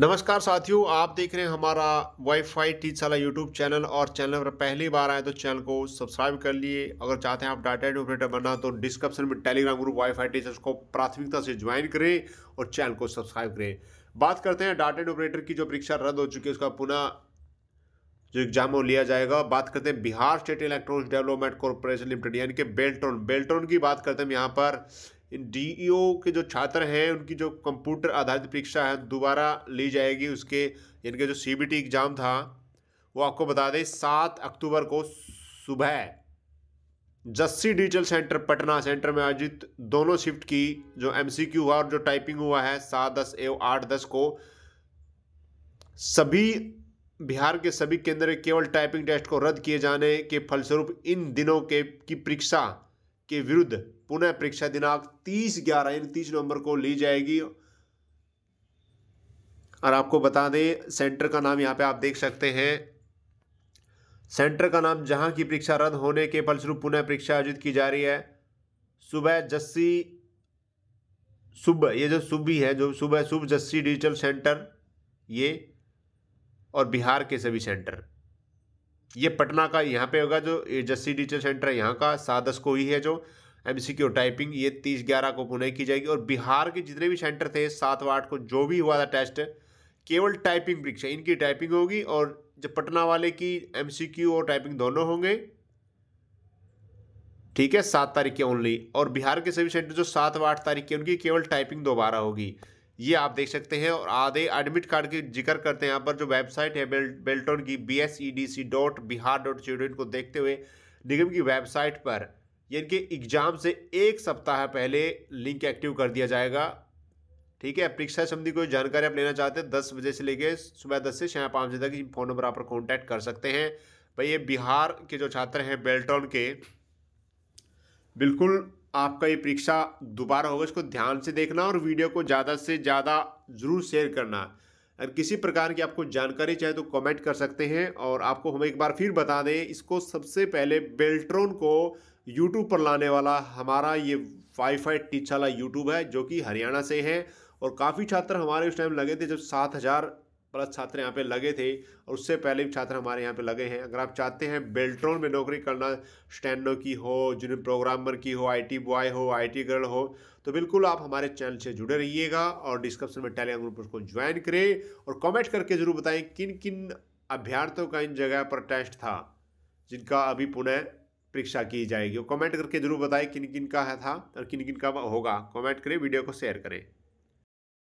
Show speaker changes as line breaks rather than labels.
नमस्कार साथियों आप देख रहे हैं हमारा वाईफाई वाला यूट्यूब चैनल और चैनल पर पहली बार आए तो चैनल को सब्सक्राइब कर लिए अगर चाहते हैं आप डाटा एंड ऑपरेटर बनना तो डिस्क्रिप्शन में टेलीग्राम ग्रुप वाईफाई टीचर्स को प्राथमिकता से ज्वाइन करें और चैनल को सब्सक्राइब करें बात करते हैं डाटा एंड ऑपरेटर की जो परीक्षा रद्द हो चुकी है उसका पुनः जो एग्जाम वो लिया जाएगा बात करते हैं Bihar state electronics development corporation limited यानी कि बेल्ट्रॉन बेल्ट्रॉन की बात करते हैं यहाँ पर डीईओ e के जो छात्र हैं उनकी जो कंप्यूटर आधारित परीक्षा है दोबारा ली जाएगी उसके यानी कि जो सीबीटी एग्ज़ाम था वो आपको बता दें सात अक्टूबर को सुबह Jassi digital centre Patna centre में आयोजित दोनों शिफ्ट की जो एमसीक्यू हुआ और जो टाइपिंग हुआ है सात दस एवं आठ दस को सभी बिहार के सभी केंद्र केवल टाइपिंग टेस्ट को रद्द किए जाने के फलस्वरूप इन दिनों के की परीक्षा के विरुद्ध पुनः परीक्षा दिनांक तीस ग्यारह यानी तीस नवंबर को ली जाएगी और आपको बता दें सेंटर का नाम यहाँ पे आप देख सकते हैं सेंटर का नाम जहां की परीक्षा रद्द होने के फलस्वरूप पुनः परीक्षा आयोजित की जा रही है सुबह जस्सी सुबह ये जो सुबह है जो सुबह सुबह जस्सी डिजिटल सेंटर ये और बिहार के सभी सेंटर ये पटना का यहाँ पे होगा जो जस्सी टीचर सेंटर है यहाँ का सादस को ही है जो एम सी क्यू टाइपिंग ये तीस ग्यारह को पुणे की जाएगी और बिहार के जितने भी सेंटर थे सात व आठ को जो भी हुआ था टेस्ट केवल टाइपिंग परीक्षा इनकी टाइपिंग होगी और जब पटना वाले की एम सी क्यू और टाइपिंग दोनों होंगे ठीक है सात तारीख के ओनली और बिहार के सभी सेंटर जो सात व आठ तारीख के उनकी केवल टाइपिंग दोबारा होगी ये आप देख सकते हैं और आधे एडमिट कार्ड की जिक्र करते हैं यहाँ पर जो वेबसाइट है बेल्टोन की B S E D C dot Bihar dot G को देखते हुए निगम की वेबसाइट पर इनके एग्जाम से एक सप्ताह पहले लिंक एक्टिव कर दिया जाएगा ठीक है परीक्षा संबंधी कोई जानकारी आप लेना चाहते हैं दस बजे से लेकर सुबह दस से शाम पाँच बजे तक फ़ोन नंबर आप पर कॉन्टैक्ट कर सकते हैं भाई ये बिहार के जो छात्र हैं बेल्टॉन के बिल्कुल आपका ये परीक्षा दोबारा होगा इसको ध्यान से देखना और वीडियो को ज़्यादा से ज़्यादा ज़रूर शेयर करना अगर किसी प्रकार की आपको जानकारी चाहे तो कमेंट कर सकते हैं और आपको हम एक बार फिर बता दें इसको सबसे पहले बेल्ट्रोन को यूट्यूब पर लाने वाला हमारा ये वाईफाई टीचाला यूट्यूब है जो कि हरियाणा से है और काफ़ी छात्र हमारे उस टाइम लगे थे जब सात हज़ार प्लस छात्र यहाँ पे लगे थे और उससे पहले भी छात्र हमारे यहाँ पे लगे हैं अगर आप चाहते हैं बेल्ट्रॉन में नौकरी करना स्टैंडो की हो जूनियर प्रोग्रामर की हो आईटी बॉय हो आईटी गर्ल हो तो बिल्कुल आप हमारे चैनल से जुड़े रहिएगा और डिस्क्रिप्शन में टेलीग्राम ग्रुप को ज्वाइन करें और कॉमेंट करके ज़रूर बताएँ किन किन अभ्यर्थियों का इन जगह पर टेस्ट था जिनका अभी पुनः परीक्षा की जाएगी कमेंट करके जरूर बताएं किन किन का है था और किन किन का होगा कमेंट करें वीडियो को शेयर करें